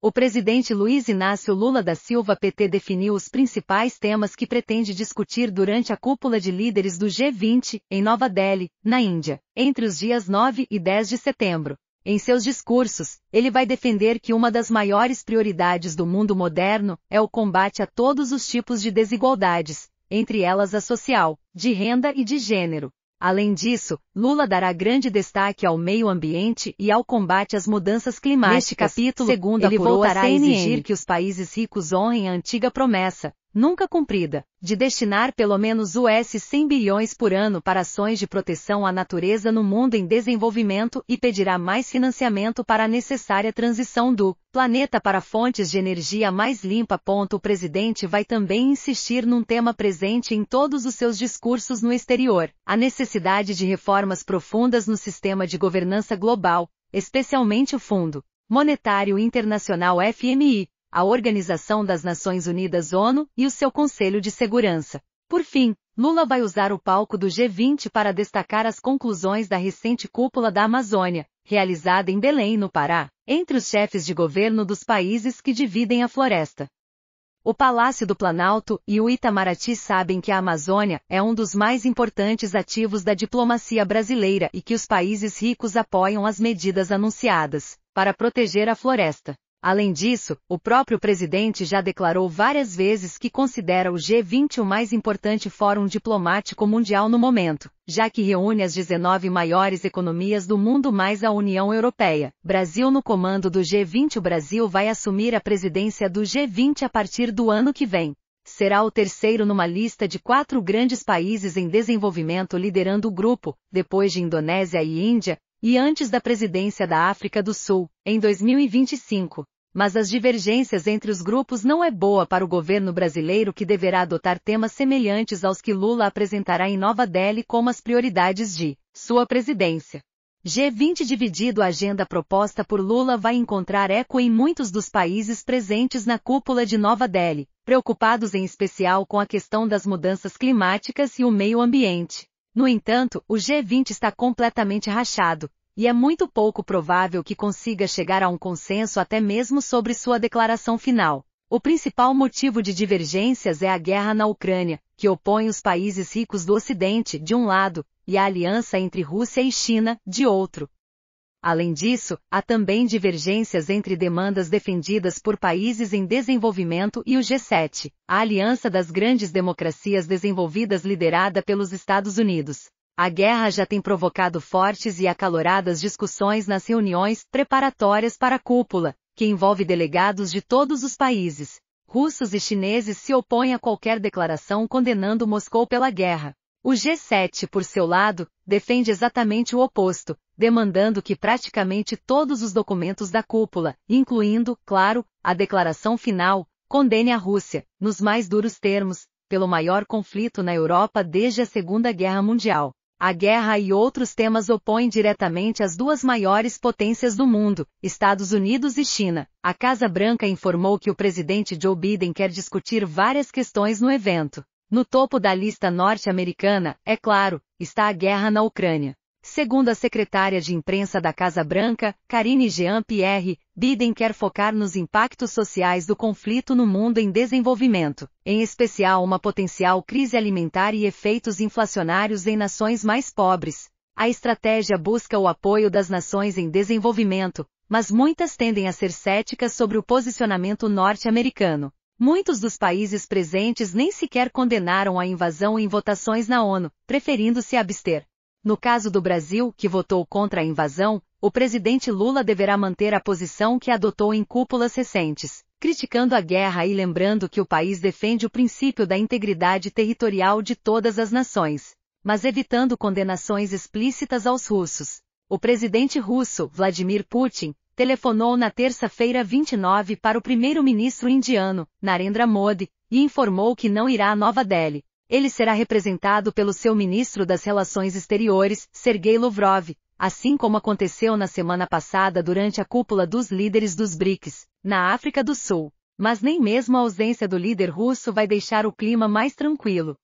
O presidente Luiz Inácio Lula da Silva PT definiu os principais temas que pretende discutir durante a cúpula de líderes do G20, em Nova Delhi, na Índia, entre os dias 9 e 10 de setembro. Em seus discursos, ele vai defender que uma das maiores prioridades do mundo moderno é o combate a todos os tipos de desigualdades, entre elas a social, de renda e de gênero. Além disso, Lula dará grande destaque ao meio ambiente e ao combate às mudanças climáticas. Neste capítulo, segundo ele voltará a exigir que os países ricos honrem a antiga promessa, nunca cumprida, de destinar pelo menos US 100 bilhões por ano para ações de proteção à natureza no mundo em desenvolvimento e pedirá mais financiamento para a necessária transição do planeta para fontes de energia mais limpa. O presidente vai também insistir num tema presente em todos os seus discursos no exterior: a necessidade de reformas profundas no sistema de governança global, especialmente o Fundo Monetário Internacional FMI, a Organização das Nações Unidas ONU e o seu Conselho de Segurança. Por fim, Lula vai usar o palco do G20 para destacar as conclusões da recente cúpula da Amazônia, realizada em Belém, no Pará, entre os chefes de governo dos países que dividem a floresta. O Palácio do Planalto e o Itamaraty sabem que a Amazônia é um dos mais importantes ativos da diplomacia brasileira e que os países ricos apoiam as medidas anunciadas para proteger a floresta. Além disso, o próprio presidente já declarou várias vezes que considera o G20 o mais importante fórum diplomático mundial no momento, já que reúne as 19 maiores economias do mundo mais a União Europeia. Brasil no comando do G20 O Brasil vai assumir a presidência do G20 a partir do ano que vem será o terceiro numa lista de quatro grandes países em desenvolvimento liderando o grupo, depois de Indonésia e Índia, e antes da presidência da África do Sul, em 2025. Mas as divergências entre os grupos não é boa para o governo brasileiro que deverá adotar temas semelhantes aos que Lula apresentará em Nova Delhi como as prioridades de sua presidência. G20 dividido a agenda proposta por Lula vai encontrar eco em muitos dos países presentes na cúpula de Nova Delhi, preocupados em especial com a questão das mudanças climáticas e o meio ambiente. No entanto, o G20 está completamente rachado, e é muito pouco provável que consiga chegar a um consenso até mesmo sobre sua declaração final. O principal motivo de divergências é a guerra na Ucrânia, que opõe os países ricos do Ocidente, de um lado, e a aliança entre Rússia e China, de outro. Além disso, há também divergências entre demandas defendidas por países em desenvolvimento e o G7, a aliança das grandes democracias desenvolvidas liderada pelos Estados Unidos. A guerra já tem provocado fortes e acaloradas discussões nas reuniões preparatórias para a cúpula, que envolve delegados de todos os países. Russos e chineses se opõem a qualquer declaração condenando Moscou pela guerra, o G7, por seu lado, defende exatamente o oposto, demandando que praticamente todos os documentos da cúpula, incluindo, claro, a declaração final, condene a Rússia, nos mais duros termos, pelo maior conflito na Europa desde a Segunda Guerra Mundial. A guerra e outros temas opõem diretamente as duas maiores potências do mundo, Estados Unidos e China. A Casa Branca informou que o presidente Joe Biden quer discutir várias questões no evento. No topo da lista norte-americana, é claro, está a guerra na Ucrânia. Segundo a secretária de imprensa da Casa Branca, Karine Jean-Pierre, Biden quer focar nos impactos sociais do conflito no mundo em desenvolvimento, em especial uma potencial crise alimentar e efeitos inflacionários em nações mais pobres. A estratégia busca o apoio das nações em desenvolvimento, mas muitas tendem a ser céticas sobre o posicionamento norte-americano. Muitos dos países presentes nem sequer condenaram a invasão em votações na ONU, preferindo se abster. No caso do Brasil, que votou contra a invasão, o presidente Lula deverá manter a posição que adotou em cúpulas recentes, criticando a guerra e lembrando que o país defende o princípio da integridade territorial de todas as nações, mas evitando condenações explícitas aos russos. O presidente russo, Vladimir Putin, telefonou na terça-feira 29 para o primeiro-ministro indiano, Narendra Modi, e informou que não irá a Nova Delhi. Ele será representado pelo seu ministro das Relações Exteriores, Sergei Lavrov, assim como aconteceu na semana passada durante a cúpula dos líderes dos BRICS, na África do Sul. Mas nem mesmo a ausência do líder russo vai deixar o clima mais tranquilo.